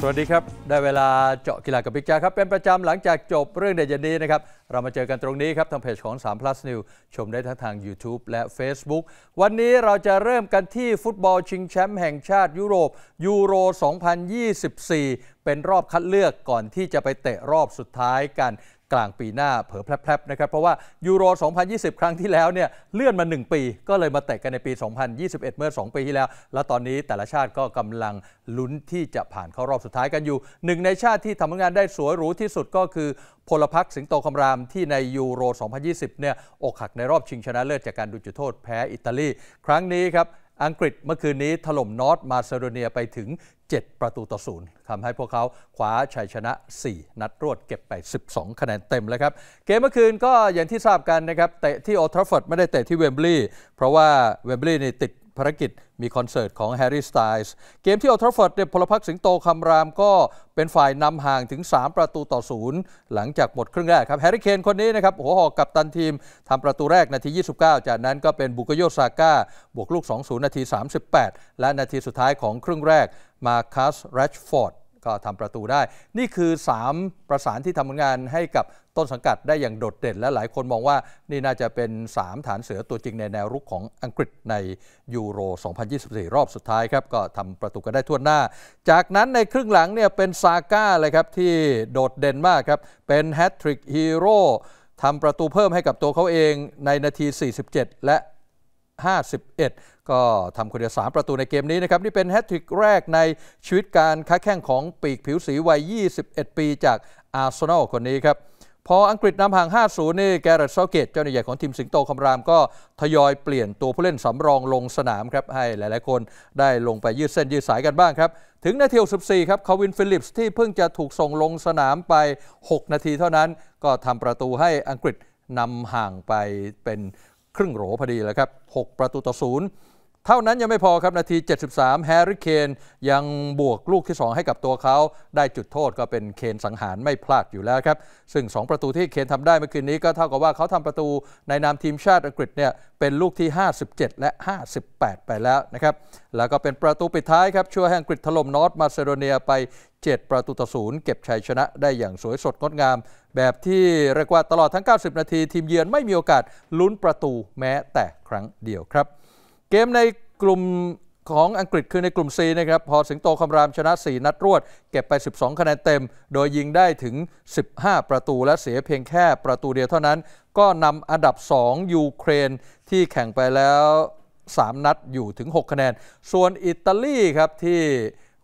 สวัสดีครับ ได้เวลาเจาะกีฬากับพิจกรครับ เป็นประจำหลังจากจบเรื่องเดือยนนี้นะครับ เรามาเจอกันตรงนี้ครับ ทางเพจของ 3 plus new ชมได้ทั้งทาง YouTube และ Facebook วันนี้เราจะเริ่มกันที่ฟุตบอลชิงแชมป์แห่งชาติยุโรปยูโร 2024 เป็นรอบคัดเลือกก่อนที่จะไปเตะรอบสุดท้ายกันกลางปีหน้าเผอแพลบๆ นะครับ เพราะว่ายูโร 2020 ครั้งที่แล้วเนี่ยเลื่อนมา 1 ปี ก็เลยมาเตะกันในปี 2021 เมื่อ 2 ปีที่แล้ว แล้วตอนนี้แต่ละชาติก็กำลังลุ้นที่จะผ่านเข้ารอบสุดท้ายกันอยู่หนึ่งในชาติที่ทำงานได้สวยหรูที่สุดก็คือพลพักสิงโตคำรามที่ในยูโร 2020 เนี่ยอกหักในรอบชิงชนะเลิศจากการดูจุดโทษแพ้อิตาลี ครั้งนี้ครับอังกฤษเมื่อคืนนี้ถล่มนอร์ทมาซิโดเนียไปถึง 7 ประตูต่อศูนย์ทำให้พวกเขาคว้าชัยชนะ 4 นัดรวดเก็บไป 12 คะแนนเต็มแล้วครับ เกมเมื่อคืนก็อย่างที่ทราบกันนะครับเตะที่โอทราฟอร์ดไม่ได้เตะที่เวมบลีย์เพราะว่าเวมบลีย์นี่ติดภารกิจมีคอนเสิร์ตของแฮร์รี่สไตล์เกมที่อัลทร์ฟอร์ดเดพลพักสิงโตคำรามก็เป็นฝ่ายนำห่างถึง 3 ประตูต่อศูนย์หลังจากหมดครึ่งแรกครับแฮร์รี่เคนคนนี้นะครับ หัวหอกกับตันทีมทำประตูแรกนาที 29 จากนั้นก็เป็นบุกโยซาก้า บวกลูก 20 นาที 38 และนาทีสุดท้ายของครึ่งแรกมาคัสแรชฟอร์ดก็ทำประตูได้ นี่คือ 3 ประสานที่ทำผลงานให้กับต้นสังกัดได้อย่างโดดเด่น และหลายคนมองว่านี่น่าจะเป็น 3 ฐานเสือตัวจริงในแนวรุกของอังกฤษในยูโร 2024 รอบสุดท้ายครับก็ทำประตูกันได้ทั่วหน้า จากนั้นในครึ่งหลังเนี่ยเป็นซาก้าเลยครับที่โดดเด่นมากครับเป็นแฮตทริกฮีโร่ทำประตูเพิ่มให้กับตัวเขาเองในนาที 47 และ51 ก็ทำคนเดียว3ประตูในเกมนี้นะครับ นี่เป็นแฮตทริกแรกในชีวิตการค้าแข่งของปีกผิวสีวัย 21 ปีจากอาร์เซนอลคนนี้ครับ พออังกฤษนำห่าง 5-0 นี่แกเรตเซาเกตเจ้าหน้าใหญ่ของทีมสิงโตคำรามก็ ทยอยเปลี่ยนตัวผู้เล่นสำรองลงสนามครับ ให้หลายๆคนได้ลงไปยืดเส้นยืดสายกันบ้างครับ ถึงนาที14ครับคาวินฟิลิปส์ที่เพิ่งจะถูกส่งลงสนามไป 6 นาทีเท่านั้น ก็ทำประตูให้อังกฤษนำห่างไปเป็นครึ่งโหลพอดีแล้วครับ 6 ประตูต่อศูนย์ เท่านั้นยังไม่พอครับนาที 73 แฮร์รี่เคนยังบวกลูกที่ 2 ให้กับตัวเขาได้จุดโทษก็เป็นเคนสังหารไม่พลาดอยู่แล้วครับ ซึ่ง 2 ประตูที่เคนทำได้เมื่อคืนนี้ก็เท่ากับว่าเขาทำประตูในนามทีมชาติอังกฤษเนี่ยเป็นลูกที่ 57 และ 58 ไปแล้วนะครับ แล้วก็เป็นประตูปิดท้ายครับช่วยให้อังกฤษถล่มนอร์ทมาซิโดเนียไป 7 ประตูต่อศูนย์เก็บชัยชนะได้อย่างสวยสดงดงามแบบที่เรียกว่าตลอดทั้ง 90 นาทีทีมเยือนไม่มีโอกาสลุ้นประตูแม้แต่ครั้งเดียวครับ เกมในกลุ่มของอังกฤษคือในกลุ่ม C นะครับ พอสิงโตคำรามชนะ 4 นัดรวด เก็บไป 12 คะแนนเต็ม โดยยิงได้ถึง 15 ประตูและเสียเพียงแค่ประตูเดียวเท่านั้น ก็นำอันดับ 2 ยูเครนที่แข่งไปแล้ว 3 นัดอยู่ถึง 6 คะแนน ส่วนอิตาลีครับที่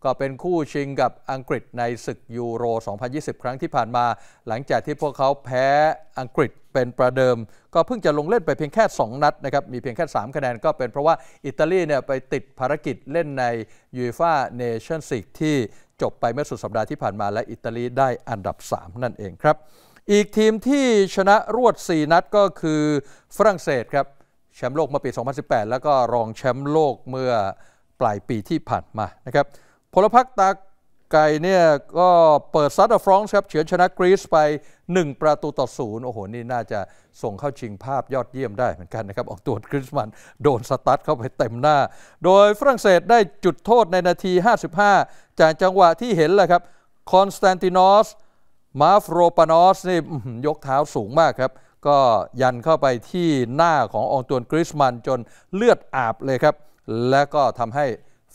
ก็เป็นคู่ชิงกับอังกฤษในศึกยูโร 2020 ครั้งที่ผ่านมา หลังจากที่พวกเขาแพ้อังกฤษเป็นประเดิม ก็เพิ่งจะลงเล่นไปเพียงแค่ 2 นัดนะครับ มีเพียงแค่ 3 คะแนนก็เป็นเพราะว่าอิตาลีเนี่ยไปติดภารกิจเล่นในยูฟ่าเนชั่นสิกที่จบไปเมื่อสุดสัปดาห์ที่ผ่านมาและอิตาลีได้อันดับ 3 นั่นเองครับ อีกทีมที่ชนะรวด 4 นัดก็คือฝรั่งเศสครับ แชมป์โลกเมื่อปี 2018 แล้วก็รองแชมป์โลกเมื่อปลายปีที่ผ่านมานะครับพลพักตาไก่เนี่ยก็เปิดซัดฟรองซ์ครับเฉือนชนะกรีซไป 1 ประตูต่อศูนย์โอ้โหนี่น่าจะส่งเข้าชิงภาพยอดเยี่ยมได้เหมือนกันนะครับออกตัวกริสมัน โดนสตัทเข้าไปเต็มหน้า โดยฝรั่งเศสได้จุดโทษในนาที 55จากจังหวะที่เห็นแหละครับคอนสแตนตินอส มาฟโรปานอสนี่ยกเท้าสูงมากครับก็ยันเข้าไปที่หน้าขององตวนกริสมันจนเลือดอาบเลยครับ และก็ทำให้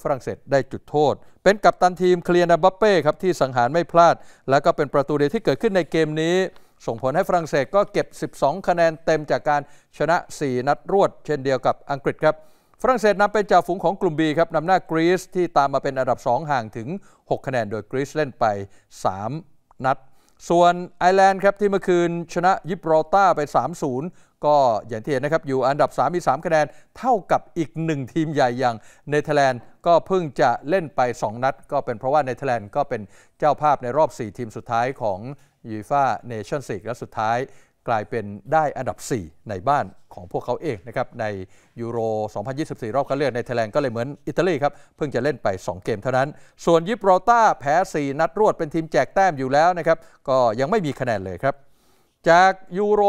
ฝรั่งเศสได้จุดโทษ เป็นกัปตันทีมเคลียร์นาบัปเป้ครับ ที่สังหารไม่พลาด และก็เป็นประตูเดียวที่เกิดขึ้นในเกมนี้ ส่งผลให้ฝรั่งเศสก็เก็บ 12 คะแนนเต็มจากการชนะ 4 นัดรวด เช่นเดียวกับอังกฤษครับ ฝรั่งเศสนำเป็นจ่าฝูงของกลุ่ม B ครับนำหน้ากรีซที่ตามมาเป็นอันดับ 2 ห่างถึง 6 คะแนน โดยกรีซเล่นไป 3 นัดส่วนไอร์แลนด์ครับที่เมื่อคืนชนะยิบรอต้าไป 3-0 ก็อย่างที่เห็นนะครับ อยู่อันดับ3มี3 คะแนน เท่ากับอีก 1 ทีมใหญ่อย่างเนเธอร์แลนด์ก็เพิ่งจะเล่นไป 2 นัดก็เป็นเพราะว่าเนเธอร์แลนด์ก็เป็นเจ้าภาพในรอบ 4 ทีมสุดท้ายของยูฟ่าเนชั่นส์กและสุดท้ายกลายเป็นได้อันดับ 4 ในบ้านของพวกเขาเองนะครับในยูโร 2024 รอบคัดเลือกในไทยแลนด์ก็เลยเหมือนอิตาลีครับ เพิ่งจะเล่นไป 2 เกมเท่านั้น ส่วนยิปรอต้าแพ้4 นัดรวดเป็นทีมแจกแต้มอยู่แล้วนะครับก็ยังไม่มีคะแนนเลยครับ จากยูโร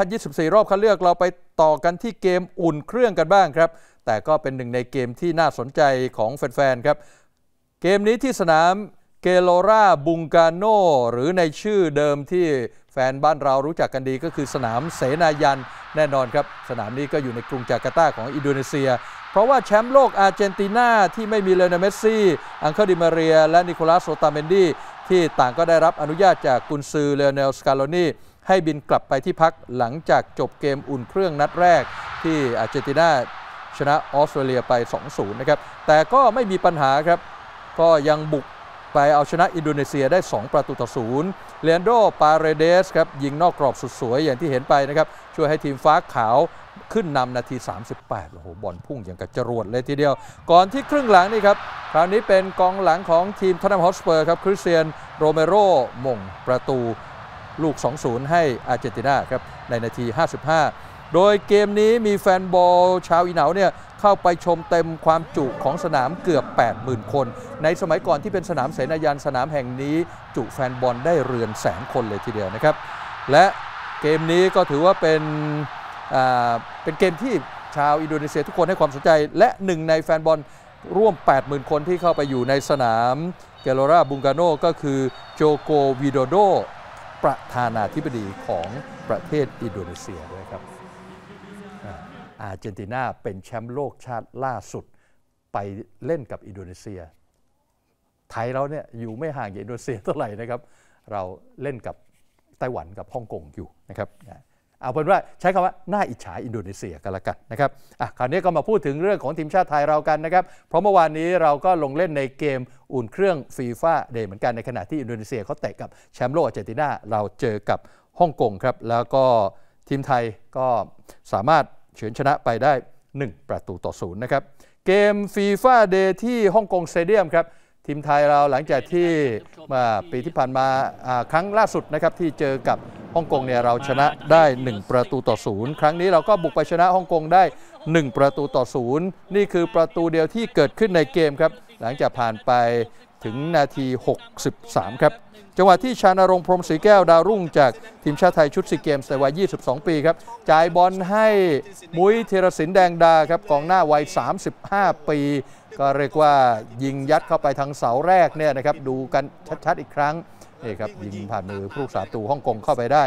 2024 รอบคัดเลือกเราไปต่อกันที่เกมอุ่นเครื่องกันบ้างครับแต่ก็เป็นหนึ่งในเกมที่น่าสนใจของแฟนๆครับเกมนี้ที่สนามเกโลราบุงกาโนหรือในชื่อเดิมที่แฟนบ้านเรารู้จักกันดีก็คือสนามเสนายัน แน่นอนครับสนามนี้ก็อยู่ในกรุงจาการ์ตาของอินโดนีเซีย เพราะว่าแชมป์โลกอาร์เจนตินาที่ไม่มีเลนเมสซี่อังเคลดิมาเรียและนิโคลัสโซตาเมนดี ที่ต่างก็ได้รับอนุญาตจากกุนซือเลโเนลสกาโลนีให้บินกลับไปที่พักหลังจากจบเกมอุ่นเครื่องนัดแรกที่อาร์เจนตินาชนะออสเตรเลียไป 2-0 นะครับแต่ก็ไม่มีปัญหาครับ ก็ยังบุกไปเอาชนะอินโดนีเซียได้ 2 ประตูต่อศูนย์เลนโด ปาเรเดสครับยิงนอกกรอบสุดสวยอย่างที่เห็นไปนะครับช่วยให้ทีมฟ้าขาวขึ้นนำนาที 38โอ้โหบอลพุ่งอย่างกระจรวดเลยทีเดียว ก่อนที่ครึ่งหลังนี่ครับคราวนี้เป็นกองหลังของทีมทนัมฮอสเปอร์ครับ คริสเตียนโรเมโรมงประตูลูก 2-0 ให้อาร์เจนตินาครับในนาที 55 โดยเกมนี้มีแฟนบอลชาวอีเหนาเนี่ยเข้าไปชมเต็มความจุของสนามเกือบ 80,000 คน ในสมัยก่อนที่เป็นสนามเสนายานสนามแห่งนี้ จุแฟนบอลได้เรือนแสนคนเลยทีเดียวนะครับ และเกมนี้ก็ถือว่าเป็นเป็นเกมที่ชาวอินโดนีเซียทุกคนให้ความสนใจ และหนึ่งในแฟนบอลร่วม 80,000 คนที่เข้าไปอยู่ในสนามเกโลราบุงกาโนก็คือโจโกวิโดโดประธานาธิบดีของประเทศอินโดนีเซียด้วยครับอาร์เจนตินาเป็นแชมป์โลกชาติล่าสุดไปเล่นกับอินโดนีเซีย ไทยเราเนี่ยอยู่ไม่ห่างจากอินโดนีเซียเท่าไหร่นะครับ เราเล่นกับไต้หวันกับฮ่องกงอยู่นะครับ เอาเป็นว่าใช้คำว่าน่าอิจฉาอินโดนีเซียกันละกันนะครับ อ่ะคราวนี้ก็มาพูดถึงเรื่องของทีมชาติไทยเรากันนะครับเพราะเมื่อวานนี้เราก็ลงเล่นในเกมอุ่นเครื่องฟีฟ่าเดย์เหมือนกันในขณะที่อินโดนีเซียเขาเตะกับแชมป์โลกอาร์เจนตินาเราเจอกับฮ่องกงครับ แล้วก็ทีมไทยก็สามารถเฉือนชนะไปได้ 1 ประตูต่อศูนย์นะครับเกมฟีฟ่าเดย์ที่ฮ่องกงสเตเดียมครับทีมไทยเราหลังจากที่มาปีที่ผ่านมาครั้งล่าสุดนะครับที่เจอกับฮ่องกงเนี่ยเราชนะได้ 1 ประตูต่อศูนย์ครั้งนี้เราก็บุกไปชนะฮ่องกงได้ 1 ประตูต่อศูนย์นี่คือประตูเดียวที่เกิดขึ้นในเกมครับหลังจากผ่านไปถึงนาที 63 ครับ จังหวะที่ชาณรงพรมสีแก้วดาวรุ่งจากทีมชาติไทยชุดซีเกมส์ในวัย 22 ปีครับ จ่ายบอลให้มุ้ยเทรศินแดงดาครับกองหน้าวัย 35 ปี ก็เรียกว่ายิงยัดเข้าไปทางเสาแรกเนี่ยนะครับดูกันชัดๆอีกครั้งนี่ครับยิงผ่านมือผู้สาตูฮ่องกงเข้าไปได้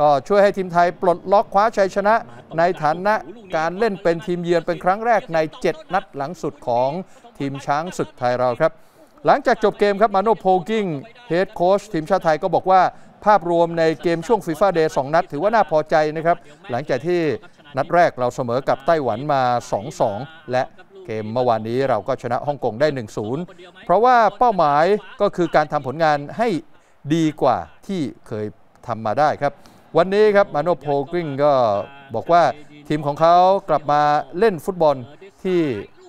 ก็ช่วยให้ทีมไทยปลดล็อกคว้าชัยชนะในฐานะการเล่นเป็นทีมเยือนเป็นครั้งแรกใน 7 นัดหลังสุดของทีมช้างศึกไทยเราครับหลังจากจบเกมครับมาโนโพกิ้งเฮดโค้ชทีมชาติไทยก็บอกว่า ภาพรวมในเกมช่วงฟีฟ่าเดย์สนัดถือว่าน่าพอใจนะครับ หลังจากที่นัดแรกเราเสมอกับไต้หวันมา 2-2 และเกมเมื่อวานนี้เราก็ชนะฮ่องกงได้ 1-0 เพราะว่าเป้าหมายก็คือการทำผลงานให้ดีกว่าที่เคยทำมาได้ครับ วันนี้ครับมาโนโพกิ้งก็บอกว่าทีมของเขากลับมาเล่นฟุตบอลที่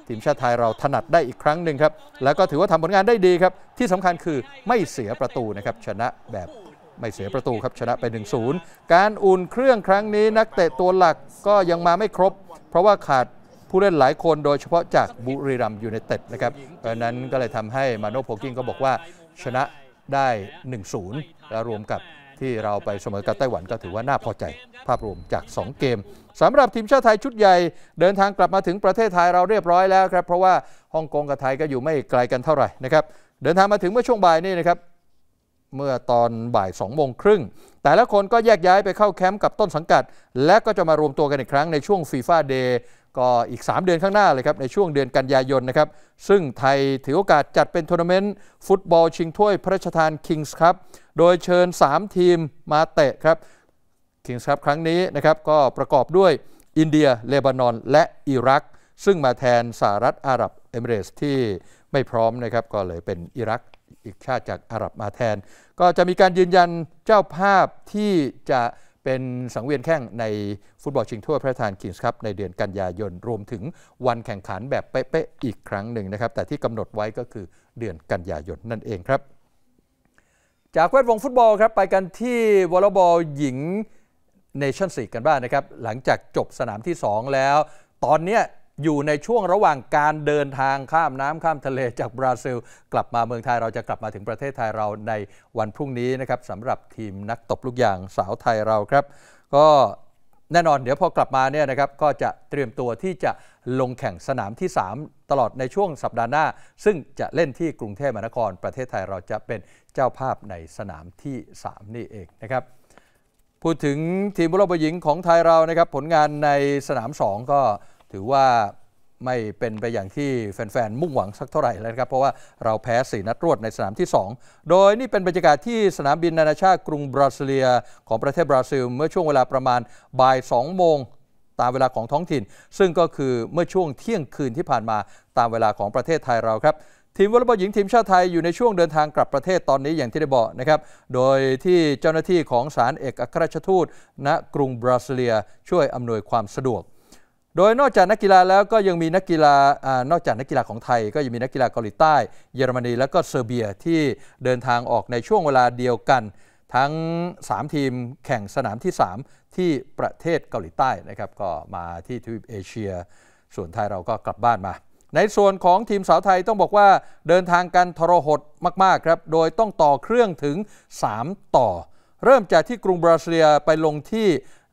ทีมชาติไทยเราถนัดได้อีกครั้งหนึ่งครับ แล้วก็ถือว่าทำผลงานได้ดีครับ ที่สำคัญคือไม่เสียประตูนะครับ ชนะแบบไม่เสียประตูครับ ชนะไป 1-0 การอุ่นเครื่องครั้งนี้นักเตะตัวหลักก็ยังมาไม่ครบ เพราะว่าขาดผู้เล่นหลายคนโดยเฉพาะจากบุรีรัมยูไนเต็ดนะครับเพราะนั้นก็เลยทำให้มาโนโพกิ้งก็บอกว่า ชนะได้ 1-0และรวมกับที่เราไปเสมอกับไต้หวันก็ถือว่าน่าพอใจ ภาพรวมจาก 2 เกมสำหรับทีมชาติไทยชุดใหญ่ เดินทางกลับมาถึงประเทศไทยเราเรียบร้อยแล้วครับ เพราะว่าฮ่องกงกับไทยก็อยู่ไม่ไกลกันเท่าไหร่นะครับ เดินทางมาถึงเมื่อช่วงบ่ายนี่นะครับเมื่อตอนบ่าย2องโมงครึ่ง แต่ละคนก็แยกย้ายไปเข้าแคมป์กับต้นสังกัด และก็จะมารวมตัวกันอีกครั้งในช่วงฟีฟ่าเดย์ก็อีก 3 เดือนข้างหน้าเลยครับ ในช่วงเดือนกันยายนนะครับซึ่งไทยถือโอกาสจัดเป็นทัวร์นาเมนต์ ฟุตบอลชิงถ้วยพระราชทานคิงส์ครับโดยเชิญ 3 ทีมมาเตะครับคิงส์ครับครั้งนี้นะครับก็ประกอบด้วยอินเดียเลบานอน และอิรัก ซึ่งมาแทนสหรัฐอาหรับเอมิเรสที่ไม่พร้อมนะครับก็เลยเป็นอิรักอีกชาติจากอาหรับมาแทน ก็จะมีการยืนยันเจ้าภาพที่จะเป็นสังเวียนแข่งในฟุตบอลชิงถ้วยพระราชทานคิงส์ครับในเดือนกันยายนรวมถึงวันแข่งขันแบบเป๊ะๆอีกครั้งหนึ่งนะครับแต่ที่กำหนดไว้ก็คือเดือนกันยายนนั่นเองครับ จากแวดวงฟุตบอลครับไปกันที่วอลเลย์บอลหญิงเนชั่นสีกันบ้างนะครับ หลังจากจบสนามที่ 2 แล้ว ตอนนี้อยู่ในช่วงระหว่างการเดินทางข้ามน้ำข้ามทะเลจากบราซิล กลับมาเมืองไทยเราจะกลับมาถึงประเทศไทยเราในวันพรุ่งนี้นะครับสำหรับทีมนักตบลูกยางสาวไทยเราครับ ก็แน่นอนเดี๋ยวพอกลับมาเนี่ยนะครับก็จะเตรียมตัวที่จะลงแข่งสนามที่ 3 ตลอดในช่วงสัปดาห์หน้า ซึ่งจะเล่นที่กรุงเทพมหานคร ประเทศไทยเราจะเป็นเจ้าภาพในสนามที่ 3 นี่เองนะครับ พูดถึงทีมบุรุษหญิงของไทยเรานะครับ ผลงานในสนาม 2 ก็ถือว่าไม่เป็นไปอย่างที่แฟนๆมุ่งหวังสักเท่าไหร่แล้วครับเพราะว่าเราแพ้4นัดรวดในสนามที่2โดยนี่เป็นบรรยากาศที่สนามบินนานาชาติกรุงบราซิเลียของประเทศบราซิลเมื่อช่วงเวลาประมาณบ่าย2โมงตามเวลาของท้องถิ่น ซึ่งก็คือเมื่อช่วงเที่ยงคืนที่ผ่านมาตามเวลาของประเทศไทยเราครับทีมวอลเลย์บอลหญิงทีมชาติไทยอยู่ในช่วงเดินทางกลับประเทศตอนนี้อย่างที่ได้บอกนะครับโดยที่เจ้าหน้าที่ของศาลเอกอัครราชทูต ณกรุงบราซิเลียช่วยอำนวยความสะดวกโดยนอกจากนักกีฬาแล้วก็ยังมีนักกีฬาอนอกจากนักกีฬาของไทย ก็ยังมีนักกีฬาเกาหลีใต้ เยอรมนีและก็เซอร์เบียที่เดินทางออกในช่วงเวลาเดียวกัน ทั้ง 3 ทีมแข่งสนามที่ 3 ที่ประเทศเกาหลีใต้นะครับก็มาที่ทวีปเอเชีย ส่วนไทยเราก็กลับบ้านมา ในส่วนของทีมสาวไทยต้องบอกว่าเดินทางกันทรหดมากๆครับโดยต้องต่อเครื่องถึง 3 ต่อ เริ่มจากที่กรุงบราเซียไปลงที่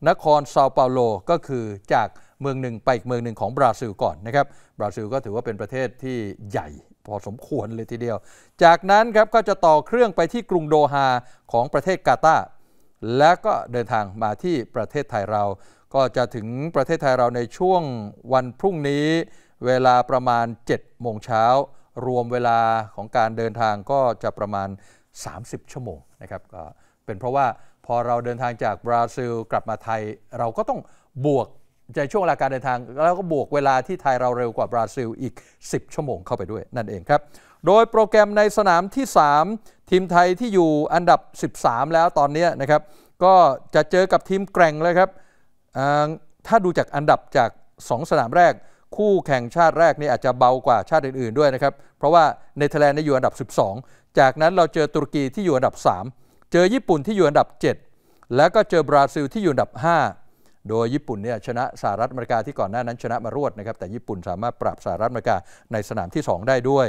นครเซาเปาโลก็คือจากเมืองหนึ่งไปอีกเมืองหนึ่งของบราซิลก่อนนะครับ บราซิลก็ถือว่าเป็นประเทศที่ใหญ่พอสมควรเลยทีเดียว จากนั้นครับก็จะต่อเครื่องไปที่กรุงโดฮาของประเทศกาตาร์ และก็เดินทางมาที่ประเทศไทยเรา ก็จะถึงประเทศไทยเราในช่วงวันพรุ่งนี้ เวลาประมาณ7โมงเช้า รวมเวลาของการเดินทางก็จะประมาณ 30 ชั่วโมงนะครับก็เป็นเพราะว่าพอเราเดินทางจากบราซิลกลับมาไทย เราก็ต้องบวกใช่วงเวลาการเดินทางแล้วก็บวกเวลาที่ไทยเราเร็วกว่าบราซิล อีก 10 ชั่วโมงเข้าไปด้วย นั่นเองครับ โดยโปรแกรมในสนามที่ 3 ทีมไทยที่อยู่อันดับ 13 แล้วตอนนี้นะครับก็จะเจอกับทีมแกร่งเลยครับถ้าดูจากอันดับจาก 2 สนามแรก คู่แข่งชาติแรกนี่อาจจะเบากว่าชาติอื่นๆด้วยนะครับเพราะว่าเนเธอร์แลนด์อยู่อันดับ 12 จากนั้นเราเจอตุรกีที่อยู่อันดับ 3 เจอญี่ปุ่นที่อยู่อันดับ 7 แล้วก็เจอบราซิลที่อยู่อันดับ 5โดยญี่ปุ่นเนี่ยชนะสหรัฐอเมริกาที่ก่อนหน้านั้นชนะมารวดนะครับ แต่ญี่ปุ่นสามารถปรับสหรัฐอเมริกาในสนามที่ 2 ได้ด้วย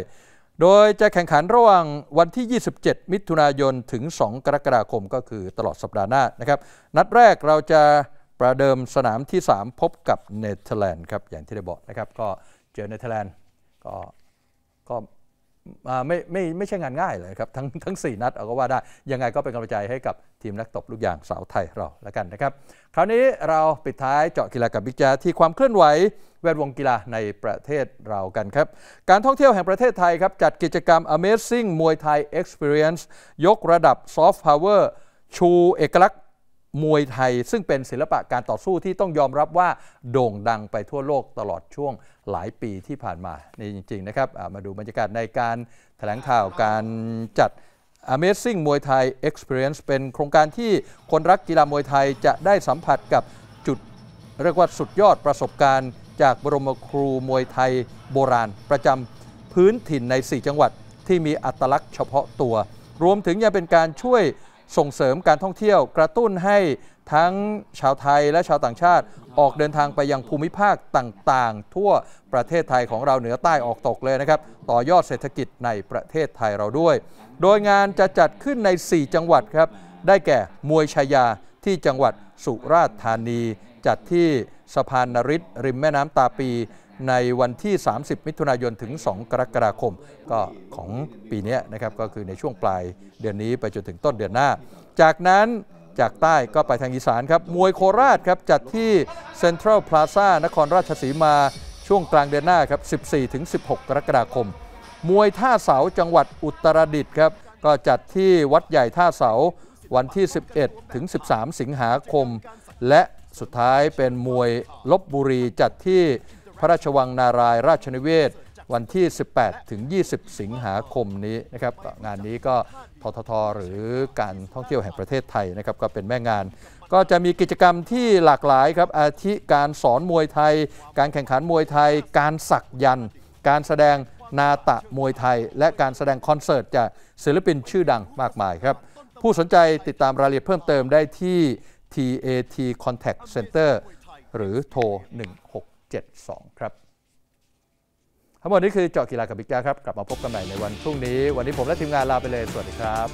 โดยจะแข่งขันระหว่างวันที่ 27 มิถุนายน ถึง 2 กรกฎาคมก็คือตลอดสัปดาห์หน้านะครับ นัดแรกเราจะประเดิมสนามที่ 3 พบกับเนเธอร์แลนด์ครับอย่างที่ได้บอกนะครับก็เจอเนเธอร์แลนด์ก็ก็ไม่ไม่ไม่ใช่งานง่ายเลยครับ ทั้งทั้ง 4 นัดเอาก็ว่าได้ ยังไงก็เป็นกำลังใจให้กับทีมนักตบลูกยางสาวไทยเราแล้วกันนะครับ คราวนี้เราปิดท้ายเจาะกีฬากับบิ๊กแจที่ความเคลื่อนไหวแวดวงกีฬาในประเทศเรากันครับ การท่องเที่ยวแห่งประเทศไทยครับ จัดกิจกรรม Amazing m Muay Thai Experience ยกระดับ Soft Power ชูเอกลักษณ์มวยไทยซึ่งเป็นศิลปะการต่อสู้ที่ต้องยอมรับว่าโด่งดังไปทั่วโลกตลอดช่วงหลายปีที่ผ่านมานี่จริงๆนะครับมาดูบรรยากาศในการแถลงข่าวการจัด Amazing มวยไทย Experience เป็นโครงการที่คนรักกีฬามวยไทย จะได้สัมผัสกับจุด เรียกว่าสุดยอดประสบการณ์ จากบรมครูมวยไทยโบราณ ประจำพื้นถิ่นใน 4 จังหวัดที่มีอัตลักษณ์เฉพาะตัว รวมถึงยังเป็นการช่วยส่งเสริมการท่องเที่ยวกระตุ้นให้ทั้งชาวไทยและชาวต่างชาติออกเดินทางไปยังภูมิภาคต่างๆ ทั่วประเทศไทยของเราเหนือใต้ออกตกเลยนะครับ ต่อยอดเศรษฐกิจในประเทศไทยเราด้วย โดยงานจะจัดขึ้นใน 4 จังหวัดครับ ได้แก่มวยชายาที่จังหวัดสุราษฎร์ธานี จัดที่สะพานนริศริมแม่น้ำตาปีในวันที่ 30 มิถุนายน ถึง 2 กรกฎาคม ก็ของปีนี้นะครับ ก็คือในช่วงปลายเดือนนี้ไปจนถึงต้นเดือนหน้า จากนั้นจากใต้ก็ไปทางอีสานครับ มวยโคราชครับ จัดที่เซ็นทรัลพลาซ่านครราชสีมาช่วงกลางเดือนหน้าครับ 14-16 กรกฎาคม มวยท่าเสาจังหวัดอุตรดิตถ์ครับ ก็จัดที่วัดใหญ่ท่าเสาวันที่ 11ถึง13 สิงหาคม และสุดท้ายเป็นมวยลบบุรี จัดที่พระราชวังนารายราชนิเวศวันที่ 18 ถึง 20 สิงหาคมนี้นะครับงานนี้ก็ททท หรือการท่องเที่ยวแห่งประเทศไทยนะครับก็เป็นแม่งาน ก็จะมีกิจกรรมที่หลากหลายครับอาทิการสอนมวยไทย การแข่งขันมวยไทย การสักยันการแสดงนาตะมวยไทย และการแสดงคอนเสิร์ตจากศิลปินชื่อดังมากมายครับผู้สนใจติดตามรายละเอียดเพิ่มเติมได้ที่ TAT Contact Center หรือโทร 1 6 72ครับ ทั้งหมดนี้คือเจาะกีฬากับบิ๊กแจ๊ครับ กลับมาพบกันใหม่ในวันพรุ่งนี้ วันนี้ผมและทีมงานลาไปเลย สวัสดีครับ